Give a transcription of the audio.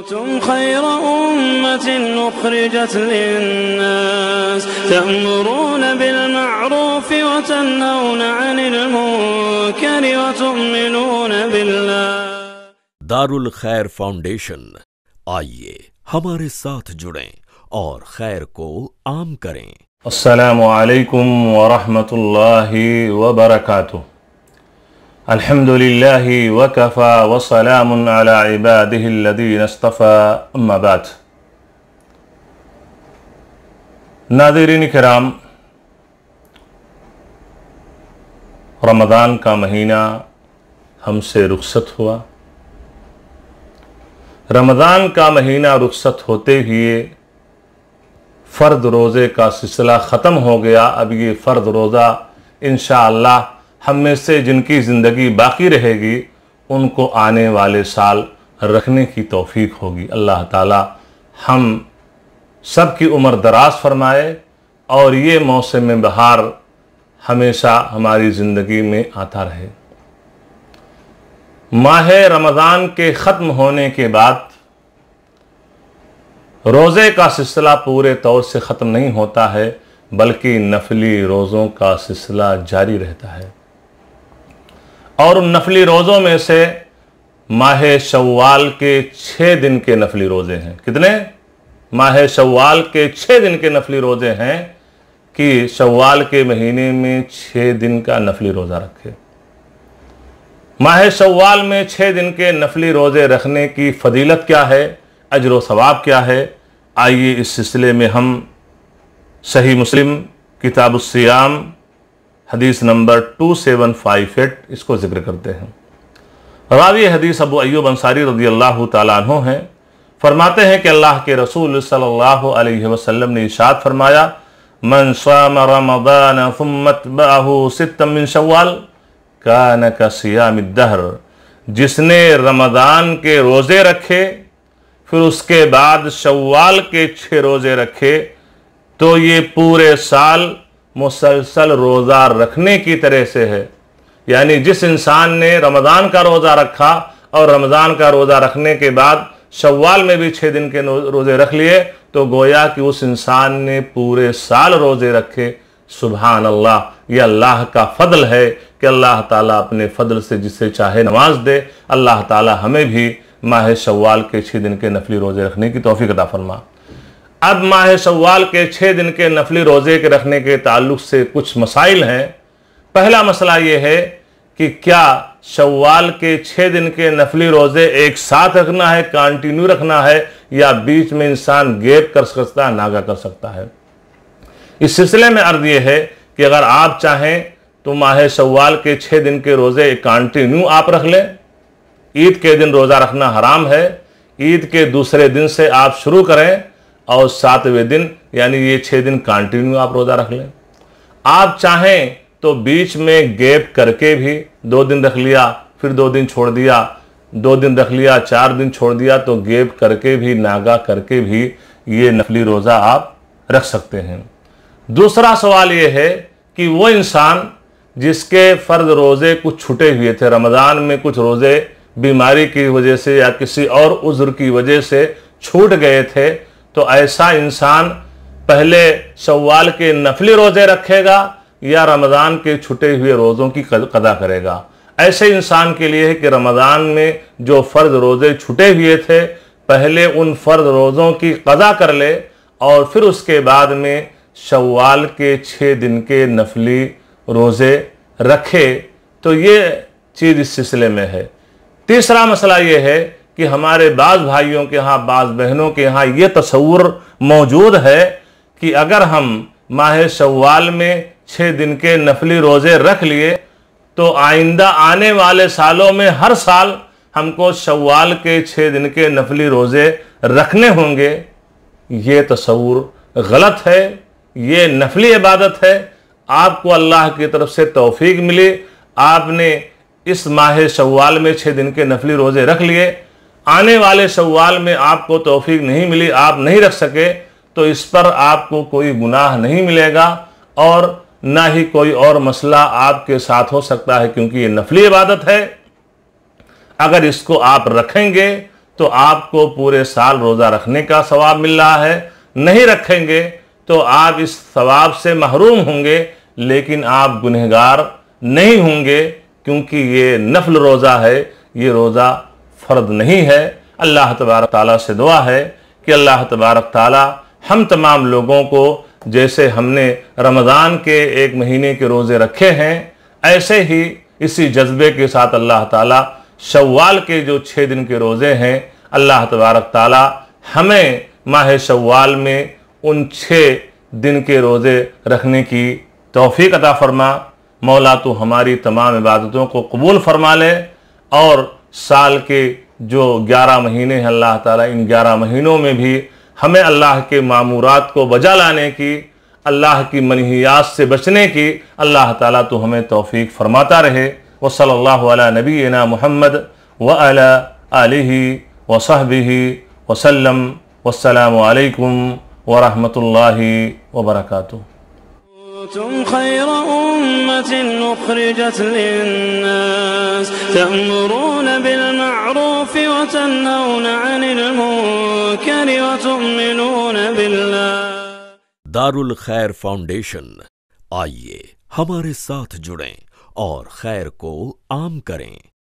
كنتم خير أمة أخرجت للناس تأمرون بالمعروف وتنهون عن المنكر وتؤمنون بالله الخير खैर آئیے ہمارے ساتھ جڑیں اور خیر کو عام کریں السلام अस्सलाम वालेकुम वरहमतुल्लाहि वबरकातुहू الحمد لله وكفى وسلام على عباده الذين اصطفى أما بعد नादिरीन कराम रमज़ान का महीना हमसे रुखसत हुआ रमज़ान का महीना रुखसत होते हुए फ़र्द रोज़े का सिलसिला ख़त्म हो गया अब ये फ़र्द रोज़ा इन हम में से जिनकी ज़िंदगी बाकी रहेगी उनको आने वाले साल रखने की तौफीक होगी अल्लाह ताला हम सब की उम्र दराज फरमाए और ये मौसम बहार हमेशा हमारी ज़िंदगी में आता रहे माह रमज़ान के ख़त्म होने के बाद रोज़े का सिलसिला पूरे तौर से ख़त्म नहीं होता है बल्कि नफली रोज़ों का सिलसिला जारी रहता है और उन नफली रोज़ों में से माह शवाल के छः दिन के नफली रोज़े हैं कितने माह शवाल के छः दिन के नफली रोज़े हैं कि शवाल के महीने में छः दिन का नफली रोज़ा रखे माह शवाल में छः दिन के नफली रोज़े रखने की फजीलत क्या है अजर सवाब क्या है आइए इस सिलसिले में हम सही मुस्लिम किताब हदीस नंबर 2758 इसको जिक्र करते हैं रावी हदीस अबू अयूब अंसारी रजी अल्लाह तु हैं फरमाते हैं कि अल्लाह के रसूल सल्लल्लाहु अलैहि वसल्लम ने इशाद फरमाया मन रमदान शवाल का सियामिदहर जिसने रमदान के रोज़े रखे फिर उसके बाद शवाल के छः रोज़े रखे तो ये पूरे साल मुसलसल रोज़ा रखने की तरह से है यानी जिस इंसान ने रमज़ान का रोज़ा रखा और रमज़ान का रोज़ा रखने के बाद शव्वाल में भी छः दिन के रोज़े रख लिए तो गोया कि उस इंसान ने पूरे साल रोज़े रखे सुबहान अल्लाह यह अल्लाह का फ़दल है कि अल्लाह ताला अपने फ़दल से जिसे चाहे नमाज दे अल्लाह ताला हमें भी माह शव्वाल के छः दिन के नफली रोज़े रखने की तोहफ़ी कदा फरमा अब माह शवाल के छः दिन के नफली रोज़े के रखने के ताल्लुक से कुछ मसाइल हैं पहला मसला ये है कि क्या शवाल के छः दिन के नफली रोज़े एक साथ रखना है कंटिन्यू रखना है या बीच में इंसान गैप कर सकता है नागा कर सकता है इस सिलसिले में अर्ज ये है कि अगर आप चाहें तो माह शवाल के छः दिन के रोज़े कंटिन्यू आप रख लें ईद के दिन रोज़ा रखना हराम है ईद के दूसरे दिन से आप शुरू करें और सातवें दिन यानी ये छः दिन कंटिन्यू आप रोज़ा रख लें आप चाहें तो बीच में गैप करके भी दो दिन रख लिया फिर दो दिन छोड़ दिया दो दिन रख लिया चार दिन छोड़ दिया तो गैप करके भी नागा करके भी ये नफली रोज़ा आप रख सकते हैं दूसरा सवाल ये है कि वो इंसान जिसके फ़र्ज रोज़े कुछ छुटे हुए थे रमज़ान में कुछ रोज़े बीमारी की वजह से या किसी और उज्र की वजह से छूट गए थे तो ऐसा इंसान पहले शवाल के नफली रोज़े रखेगा या रमज़ान के छुटे हुए रोज़ों की कदा करेगा ऐसे इंसान के लिए है कि रमज़ान में जो फ़र्ज़ रोज़े छुटे हुए थे पहले उन फ़र्ज रोज़ों की कदा कर ले और फिर उसके बाद में शवाल के छः दिन के नफली रोज़े रखे तो ये चीज़ इस सिलसिले में है तीसरा मसला ये है कि हमारे बाज़ भाइयों के यहाँ बाज़ बहनों के यहाँ ये तस्वूर मौजूद है कि अगर हम माह शवाल में छः दिन के नफली रोज़े रख लिए तो आइंदा आने वाले सालों में हर साल हमको शवाल के छः दिन के नफली रोज़े रखने होंगे ये तस्वूर गलत है ये नफली इबादत है आपको अल्लाह की तरफ से तोफ़ी मिली आपने इस माह शवाल में छः दिन के नफली रोज़े रख लिए आने वाले सवाल में आपको तोफीक नहीं मिली आप नहीं रख सके तो इस पर आपको कोई गुनाह नहीं मिलेगा और ना ही कोई और मसला आपके साथ हो सकता है क्योंकि ये नफली इबादत है अगर इसको आप रखेंगे तो आपको पूरे साल रोज़ा रखने का सवाब मिल रहा है नहीं रखेंगे तो आप इस सवाब से महरूम होंगे लेकिन आप गुनहगार नहीं होंगे क्योंकि ये नफल रोज़ा है ये रोज़ा फ़र्द नहीं है अल्लाह तबारक ताला से दुआ है कि अल्लाह तबारक ताला हम तमाम लोगों को जैसे हमने रमज़ान के एक महीने के रोज़े रखे हैं ऐसे ही इसी जज्बे के साथ अल्लाह ताला शव्वाल के जो छः दिन के रोज़े हैं अल्लाह तबारक ताला हमें माह शव्वाल में उन छः दिन के रोज़े रखने की तोफ़ी अता फ़रमा मौला तो हमारी तमाम इबादतों को कबूल फरमा ले और साल के जो 11 महीने हैं अल्लाह ताला इन 11 महीनों में भी हमें अल्लाह के मामूरात को बजा लाने की अल्लाह की मनहियात से बचने की अल्लाह ताला तो हमें तौफीक फरमाता रहे व सल्ला नबीना मोहम्मद व अली वसहबी वसलम वालकम वरहमल वर्का كنتم خير أمة أخرجت للناس تأمرون بالمعروف وتنهون عن المنكر وتؤمنون بالله دار الخير फाउंडेशन آئیے ہمارے ساتھ جڑیں اور خیر کو عام کریں